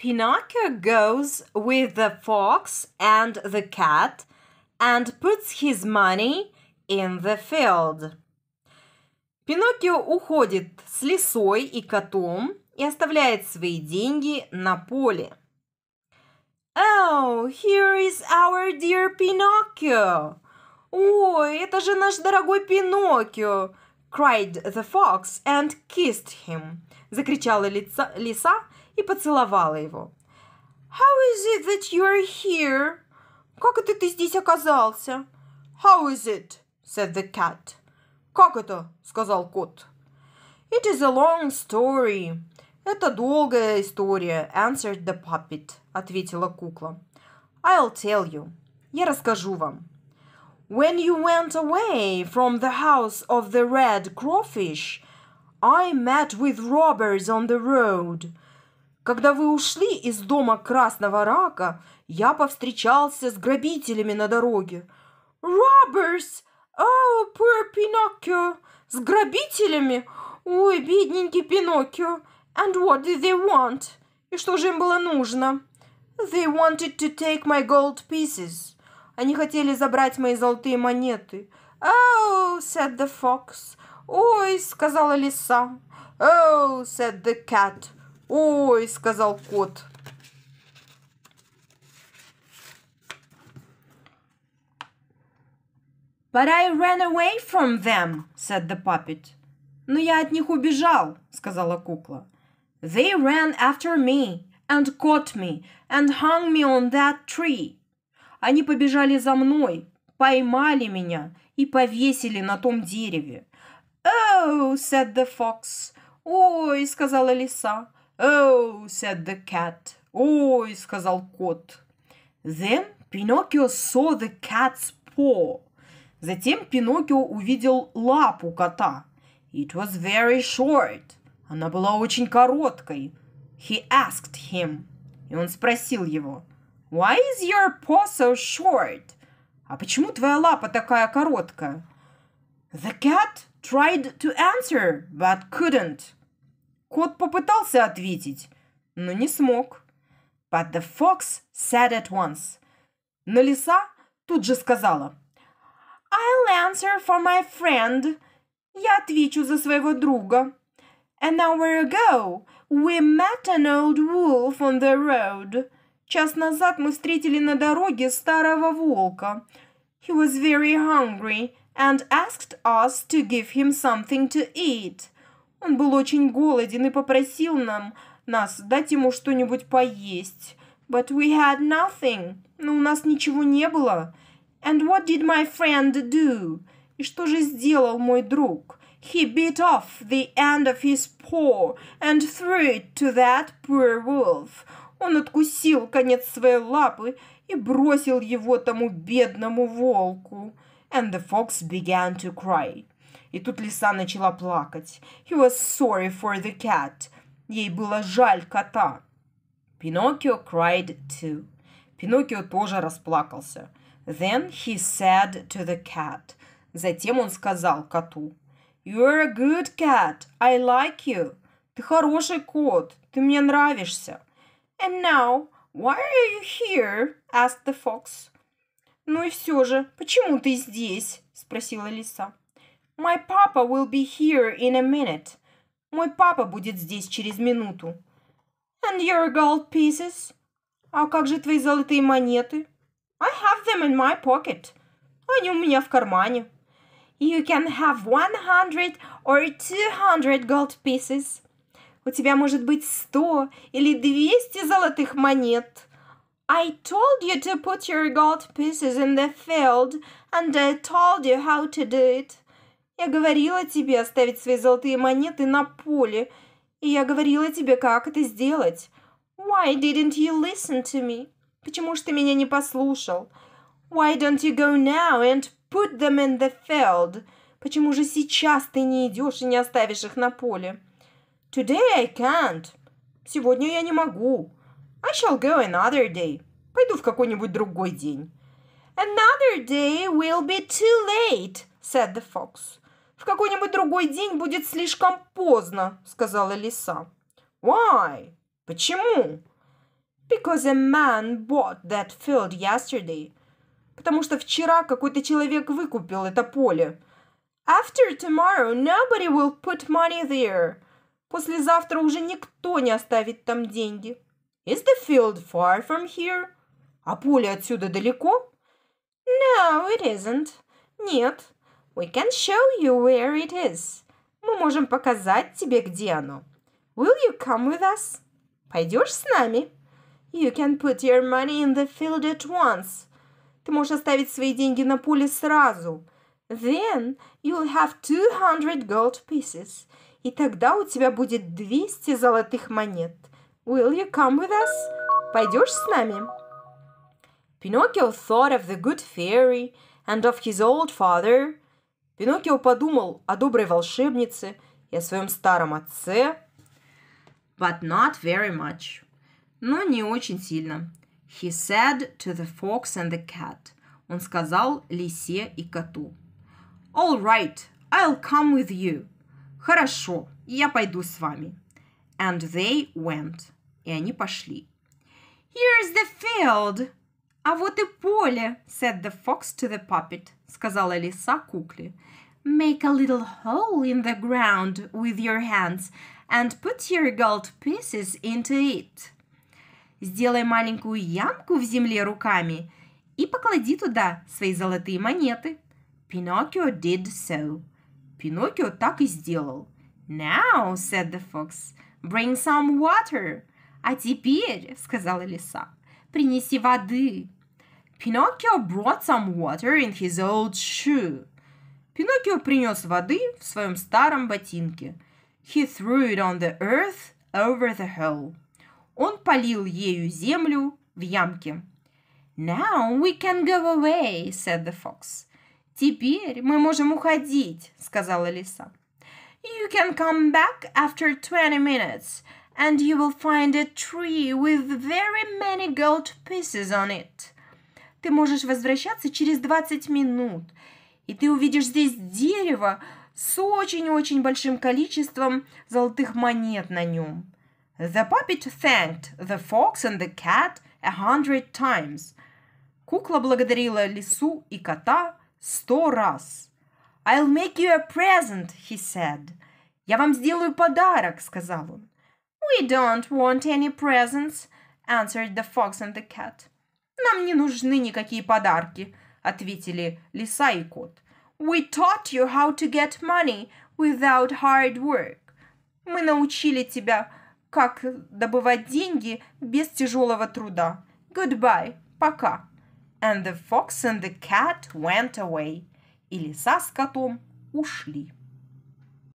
Pinocchio goes with the fox and the cat and puts his money in the field. Пиноккио уходит с лисой и котом и оставляет свои деньги на поле. Oh, here is our dear Pinocchio. Ой, это же наш дорогой Пиноккио, cried the fox and kissed him. Закричала лиса, лиса и поцеловала его. «How is it that you are here?» «Как это ты здесь оказался?» «How is it?» said the cat. «Как это?» – сказал кот. «It is a long story». «Это долгая история», – answered the puppet, – ответила кукла. «I'll tell you». «Я расскажу вам». «When you went away from the house of the red crawfish, I met with robbers on the road. Когда вы ушли из дома Красного Рака, я повстречался с грабителями на дороге. «Robbers! Oh, poor Pinocchio! С грабителями? Ой, бедненький Пиноккио! And what did they want? И что же им было нужно?» They wanted to take my gold pieces. Они хотели забрать мои золотые монеты. Oh, said the fox. Ой, сказала лиса. Oh, said the cat. «Ой!» — сказал кот. «But I ran away from them!» — said the puppet. «Но я от них убежал!» — сказала кукла. «They ran after me and caught me and hung me on that tree!» Они побежали за мной, поймали меня и повесили на том дереве. «Oh!» — said the fox. «Ой!» — сказала лиса. Oh, said the cat. Ой, сказал кот. Then Pinocchio saw the cat's paw. Затем Пиноккио увидел лапу кота. It was very short. Она была очень короткой. He asked him. И он спросил его. Why is your paw so short? А почему твоя лапа такая короткая? The cat tried to answer, but couldn't. Кот попытался ответить, но не смог. But the fox said at once. Но лиса тут же сказала. I'll answer for my friend. Я отвечу за своего друга. An hour ago we met an old wolf on the road. Час назад мы встретили на дороге старого волка. He was very hungry and asked us to give him something to eat. Он был очень голоден и попросил нам, нас дать ему что-нибудь поесть. But we had nothing. Но ну, у нас ничего не было. And what did my friend do? И что же сделал мой друг? He bit off the end of his paw and threw it to that poor wolf. Он откусил конец своей лапы и бросил его тому бедному волку. And the fox began to cry. И тут лиса начала плакать. He was sorry for the cat. Ей было жаль кота. Pinocchio cried too. Пиноккио тоже расплакался. Then he said to the cat. Затем он сказал коту. You're a good cat. I like you. Ты хороший кот. Ты мне нравишься. And now, why are you here? asked the fox. Ну и все же, почему ты здесь? спросила лиса. My papa will be here in a minute. Мой папа будет здесь через минуту. And your gold pieces? А как же твои золотые монеты? I have them in my pocket. Они у меня в кармане. You can have one hundred or two hundred gold pieces. У тебя может быть сто или двести золотых монет. I told you to put your gold pieces in the field, and I told you how to do it. Я говорила тебе оставить свои золотые монеты на поле, и я говорила тебе, как это сделать. Why didn't you listen to me? Почему же ты меня не послушал? Why don't you go now and put them in the field? Почему же сейчас ты не идешь и не оставишь их на поле? Today I can't. Сегодня я не могу. I shall go another day. Пойду в какой-нибудь другой день. Another day will be too late, said the fox. В какой-нибудь другой день будет слишком поздно, сказала лиса. Why? Почему? Because a man bought that field yesterday. Потому что вчера какой-то человек выкупил это поле. After tomorrow nobody will put money there. Послезавтра уже никто не оставит там деньги. Is the field far from here? А поле отсюда далеко? No, it isn't. Нет, We can show you where it is. Мы можем показать тебе, где оно. Will you come with us? Пойдешь с нами? You can put your money in the field at once. Ты можешь оставить свои деньги на поле сразу. Then you'll have 200 gold pieces. И тогда у тебя будет 200 золотых монет. Will you come with us? Пойдешь с нами? Pinocchio thought of the good fairy and of his old father Пиноккио подумал о доброй волшебнице и о своем старом отце. But not very much. Но не очень сильно. He said to the fox and the cat. Он сказал лисе и коту. All right, I'll come with you. Хорошо, я пойду с вами. And they went. И они пошли. Here's the field, «А вот и поле!» said the fox to the puppet, сказала лиса кукле. Make a little hole in the ground with your hands and put your gold pieces into it. Сделай маленькую ямку в земле руками и поклади туда свои золотые монеты. Pinocchio did so. Пиноккио так и сделал. Now, said the fox, bring some water. А теперь, сказала лиса, принеси воды». Pinocchio brought some water in his old shoe. Пиноккио принес воды в своем старом ботинке. He threw it on the earth over the hole. Он полил ею землю в ямке. Now we can go away, said the fox. Теперь мы можем уходить, сказала лиса. You can come back after twenty minutes and you will find a tree with very many gold pieces on it. Ты можешь возвращаться через 20 минут, и ты увидишь здесь дерево с очень-очень большим количеством золотых монет на нем. The puppet thanked the fox and the cat a hundred times. Кукла благодарила лису и кота сто раз. I'll make you a present, he said. Я вам сделаю подарок, сказал он. «We don't want any presents», — answered the fox and the cat. «Нам не нужны никакие подарки», — ответили лиса и кот. «We taught you how to get money without hard work». «Мы научили тебя, как добывать деньги без тяжелого труда». «Goodbye, пока». And the fox and the cat went away. И лиса с котом ушли.